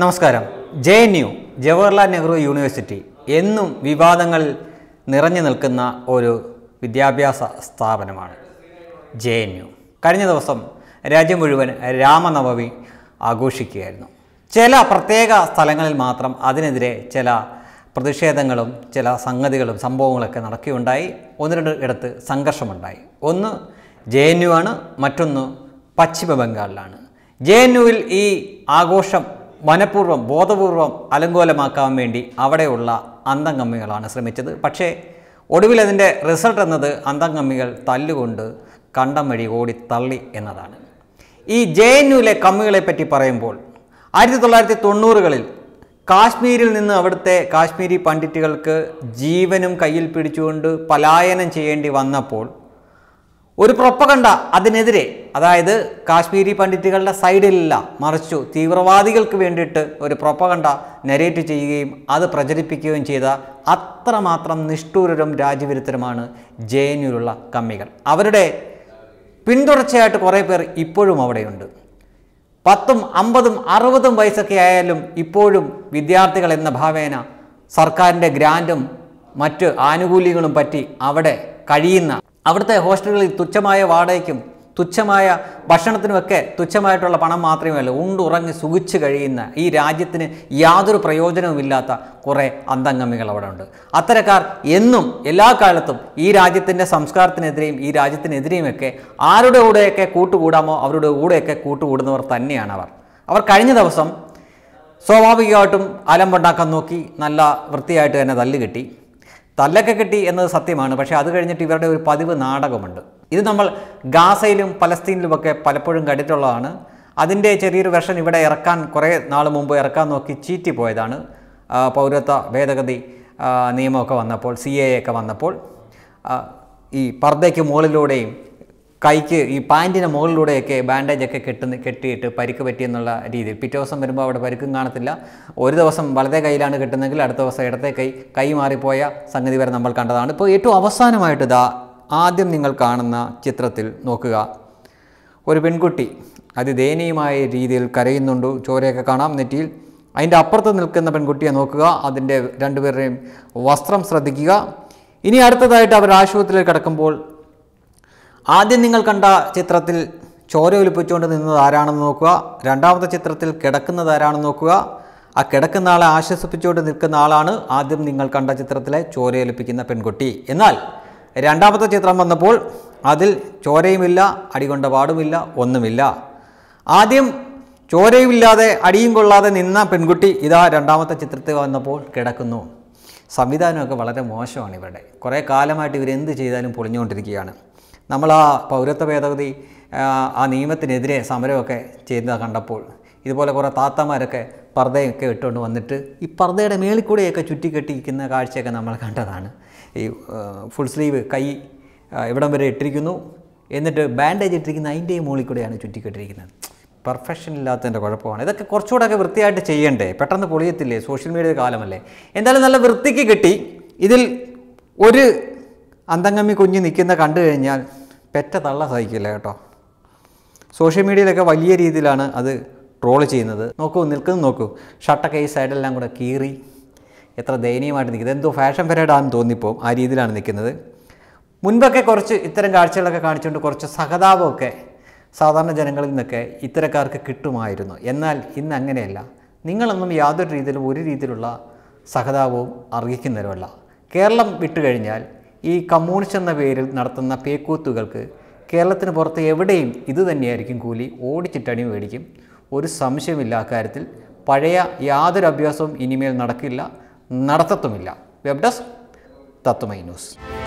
നമസ്കാരം J N U Jawaharlal Nehru University എന്നും വിവാദങ്ങളിൽ നിറഞ്ഞു നിൽക്കുന്ന ഒരു വിദ്യാഭ്യാസ സ്ഥാപനമാണ് ജെ എൻ യു കഴിഞ്ഞ ദിവസം രാജ്യം മുഴുവൻ രാമനവമി ആഘോഷിക്കുകയായിരുന്നു ചില പ്രത്യേക സ്ഥലങ്ങളിൽ മാത്രം അതിനെതിരെ ചില പ്രതിഷേധങ്ങളും ചില സംഗതികളും സംഭവങ്ങളൊക്കെ നടക്കുകയുണ്ടായി ഒന്ന് രണ്ട് ഇടത്ത് സംഘർഷമുണ്ടായി ഒന്ന് ജെ എൻ യു ആണ് മറ്റൊന്ന് പശ്ചിമ ബംഗാളിലാണ് ജെ എൻ യുവിൽ ഈ ആഘോഷം മനഃപൂർവ്വം ബോധപൂർവം അലങ്കോലമാക്കാൻ വേണ്ടി അവിടെയുള്ള അന്തംകമ്മികളാണ് ശ്രമിച്ചത് പക്ഷേ ഒടുവിൽ അതിൻ്റെ റിസൾട്ട് എന്നത് അന്തംകമ്മികൾ തല്ലുകൊണ്ട് കണ്ടം വഴി ഓടി തള്ളി എന്നതാണ് ഈ ജെ എൻ യുവിലെ കമ്മികളെ പറ്റി പറയുമ്പോൾ ആയിരത്തി തൊള്ളായിരത്തി തൊണ്ണൂറുകളിൽ കാശ്മീരിൽ നിന്ന് അവിടുത്തെ കാശ്മീരി പണ്ഡിറ്റുകൾക്ക് ജീവനും കയ്യിൽ പിടിച്ചുകൊണ്ട് പലായനം ചെയ്യേണ്ടി വന്നപ്പോൾ ഒരു പ്രൊപ്പകണ്ട അതിനെതിരെ അതായത് കാശ്മീരി പണ്ഡിറ്റുകളുടെ സൈഡിലില്ല മറിച്ചു തീവ്രവാദികൾക്ക് വേണ്ടിയിട്ട് ഒരു പ്രൊപ്പകണ്ട നെരേറ്റ് ചെയ്യുകയും അത് പ്രചരിപ്പിക്കുകയും ചെയ്ത അത്രമാത്രം നിഷ്ഠൂരരും രാജ്യവിരുദ്ധരുമാണ് ജെ എൻയുലുള്ള കമ്മികൾ അവരുടെ പിന്തുടർച്ചയായിട്ട് കുറേ പേർ ഇപ്പോഴും അവിടെയുണ്ട് പത്തും അമ്പതും അറുപതും വയസ്സൊക്കെ ആയാലും ഇപ്പോഴും വിദ്യാർത്ഥികൾ എന്ന ഭാവേന സർക്കാരിൻ്റെ ഗ്രാൻറ്റും മറ്റ് ആനുകൂല്യങ്ങളും പറ്റി അവിടെ കഴിയുന്ന അവിടുത്തെ ഹോസ്റ്റലുകളിൽ തുച്ഛമായ വാടകയ്ക്കും തുച്ഛമായ ഭക്ഷണത്തിനുമൊക്കെ തുച്ഛമായിട്ടുള്ള പണം മാത്രമേ ഉള്ളൂ ഉണ്ടുറങ്ങി സുഖിച്ചു കഴിയുന്ന ഈ രാജ്യത്തിന് യാതൊരു പ്രയോജനവുമില്ലാത്ത കുറേ അന്തംഗമികൾ അവിടെ ഉണ്ട് അത്തരക്കാർ എന്നും എല്ലാ കാലത്തും ഈ രാജ്യത്തിൻ്റെ സംസ്കാരത്തിനെതിരെയും ഈ രാജ്യത്തിനെതിരെയുമൊക്കെ ആരുടെ കൂടെയൊക്കെ കൂട്ടുകൂടാമോ അവരുടെ കൂടെയൊക്കെ കൂട്ടുകൂടുന്നവർ തന്നെയാണ് അവർ അവർ കഴിഞ്ഞ ദിവസം സ്വാഭാവികമായിട്ടും അലമ്പുണ്ടാക്കാൻ നോക്കി നല്ല വൃത്തിയായിട്ട് തന്നെ തല്ല് കിട്ടി തല്ലൊക്കെ കിട്ടി എന്നത് സത്യമാണ് പക്ഷേ അത് കഴിഞ്ഞിട്ട് ഇവരുടെ ഒരു പതിവ് നാടകമുണ്ട് ഇത് നമ്മൾ ഗാസയിലും പലസ്തീനിലുമൊക്കെ പലപ്പോഴും കണ്ടിട്ടുള്ളതാണ് അതിൻ്റെ ചെറിയൊരു വെർഷൻ ഇവിടെ ഇറക്കാൻ കുറേ നാൾ മുമ്പ് ഇറക്കാൻ നോക്കി ചീറ്റി പോയതാണ് പൗരത്വ ഭേദഗതി നിയമമൊക്കെ വന്നപ്പോൾ സി എ ഒക്കെ വന്നപ്പോൾ ഈ പർദ്ദയ്ക്ക് മുകളിലൂടെയും കൈക്ക് ഈ പാൻറ്റിൻ്റെ മുകളിലൂടെയൊക്കെ ബാൻഡേജൊക്കെ കെട്ടുന്ന കെട്ടിയിട്ട് പരിക്ക് പറ്റിയെന്നുള്ള രീതിയിൽ പിറ്റേ ദിവസം വരുമ്പോൾ അവിടെ പരിക്കും കാണത്തില്ല ഒരു ദിവസം വളരെ കയ്യിലാണ് കിട്ടുന്നതെങ്കിൽ അടുത്ത ദിവസം ഇടത്തെ കൈ കൈ മാറിപ്പോയ സംഗതി വരെ നമ്മൾ കണ്ടതാണ് ഇപ്പോൾ ഏറ്റവും അവസാനമായിട്ട് ഇതാ ആദ്യം നിങ്ങൾ കാണുന്ന ചിത്രത്തിൽ നോക്കുക ഒരു പെൺകുട്ടി ദയനീയമായ രീതിയിൽ കരയുന്നുണ്ട് ചോരയൊക്കെ കാണാം നെറ്റിയിൽ അതിൻ്റെ അപ്പുറത്ത് നിൽക്കുന്ന പെൺകുട്ടിയെ നോക്കുക അതിൻ്റെ രണ്ടുപേരുടെയും വസ്ത്രം ശ്രദ്ധിക്കുക ഇനി അടുത്തതായിട്ട് അവർ ആശുപത്രിയിൽ കിടക്കുമ്പോൾ ആദ്യം നിങ്ങൾ കണ്ട ചിത്രത്തിൽ ചോര ഒലിപ്പിച്ചുകൊണ്ട് നിന്നത് ആരാണെന്ന് നോക്കുക രണ്ടാമത്തെ ചിത്രത്തിൽ കിടക്കുന്നത് ആരാണെന്ന് നോക്കുക ആ കിടക്കുന്ന ആളെ ആശ്വസിപ്പിച്ചുകൊണ്ട് നിൽക്കുന്ന ആളാണ് ആദ്യം നിങ്ങൾ കണ്ട ചിത്രത്തിലെ ഒലിപ്പിക്കുന്ന പെൺകുട്ടി എന്നാൽ രണ്ടാമത്തെ ചിത്രം വന്നപ്പോൾ അതിൽ ചോരയുമില്ല അടികൊണ്ട പാടുമില്ല ഒന്നുമില്ല ആദ്യം ചോരയുമില്ലാതെ അടിയും കൊള്ളാതെ നിന്ന പെൺകുട്ടി ഇതാ രണ്ടാമത്തെ ചിത്രത്തിൽ വന്നപ്പോൾ കിടക്കുന്നു സംവിധാനമൊക്കെ വളരെ മോശമാണ് ഇവരുടെ കുറേ കാലമായിട്ട് ഇവരെന്ത് ചെയ്താലും പൊളിഞ്ഞുകൊണ്ടിരിക്കുകയാണ് നമ്മൾ ആ പൗരത്വ ഭേദഗതി ആ നിയമത്തിനെതിരെ സമരമൊക്കെ ചെയ്യുന്നത് കണ്ടപ്പോൾ ഇതുപോലെ കുറേ താത്തമാരൊക്കെ പർദ്ദയൊക്കെ ഇട്ടുകൊണ്ട് വന്നിട്ട് ഈ പർദ്ദയുടെ മേളിൽ കൂടെയൊക്കെ ചുറ്റിക്കെട്ടിയിരിക്കുന്ന കാഴ്ചയൊക്കെ നമ്മൾ കണ്ടതാണ് ഈ ഫുൾ സ്ലീവ് കൈ ഇവിടം വരെ ഇട്ടിരിക്കുന്നു എന്നിട്ട് ബാൻഡേജ് ഇട്ടിരിക്കുന്ന അതിൻ്റെയും മുകളിൽ കൂടെയാണ് ചുറ്റിക്കെട്ടിരിക്കുന്നത് പെർഫെക്ഷൻ ഇല്ലാത്തതിൻ്റെ കുഴപ്പമാണ് ഇതൊക്കെ കുറച്ചുകൂടെയൊക്കെ വൃത്തിയായിട്ട് ചെയ്യണ്ടേ പെട്ടെന്ന് പൊളിയത്തില്ലേ സോഷ്യൽ മീഡിയ കാലമല്ലേ എന്തായാലും നല്ല വൃത്തിക്ക് കിട്ടി ഇതിൽ ഒരു അന്തങ്ങമ്മി കുഞ്ഞ് നിൽക്കുന്ന കണ്ടു കഴിഞ്ഞാൽ പെറ്റ തള്ള സഹിക്കില്ല കേട്ടോ സോഷ്യൽ മീഡിയയിലൊക്കെ വലിയ രീതിയിലാണ് അത് ട്രോൾ ചെയ്യുന്നത് നോക്കൂ നിൽക്കുന്നത് നോക്കൂ ഷർട്ടൊക്കെ ഈ സൈഡെല്ലാം കൂടെ കീറി എത്ര ദയനീയമായിട്ട് നിൽക്കുന്നത് എന്തോ ഫാഷൻ പരേഡാണെന്ന് തോന്നിപ്പോൾ ആ രീതിയിലാണ് നിൽക്കുന്നത് മുൻപൊക്കെ കുറച്ച് ഇത്തരം കാഴ്ചകളൊക്കെ കാണിച്ചുകൊണ്ട് കുറച്ച് സഹതാപമൊക്കെ സാധാരണ ജനങ്ങളിൽ നിന്നൊക്കെ ഇത്തരക്കാർക്ക് കിട്ടുമായിരുന്നു എന്നാൽ ഇന്ന് അങ്ങനെയല്ല നിങ്ങളൊന്നും യാതൊരു രീതിയിലും ഒരു രീതിയിലുള്ള സഹതാപവും അർഹിക്കുന്നവരുമല്ല കേരളം വിട്ടുകഴിഞ്ഞാൽ ഈ കമ്മ്യൂണിസ്റ്റ് എന്ന പേരിൽ നടത്തുന്ന പേക്കൂത്തുകൾക്ക് കേരളത്തിന് പുറത്ത് എവിടെയും ഇതുതന്നെയായിരിക്കും കൂലി ഓടിച്ചിട്ടടി മേടിക്കും ഒരു സംശയമില്ല അക്കാര്യത്തിൽ പഴയ യാതൊരു അഭ്യാസവും ഇനിമേൽ നടക്കില്ല നടത്തത്തുമില്ല വെബ് ഡെസ്ക് തത്വമൈ ന്യൂസ്